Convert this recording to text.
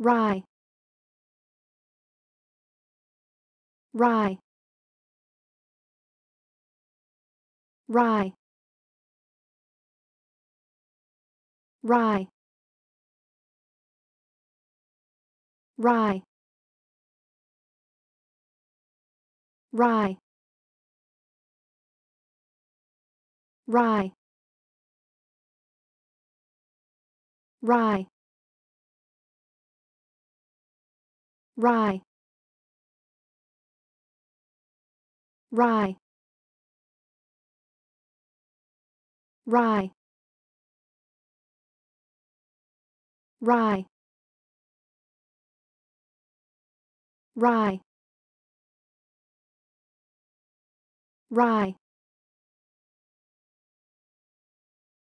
rye rye rye rye rye rye rye rye rye rye rye rye rye rye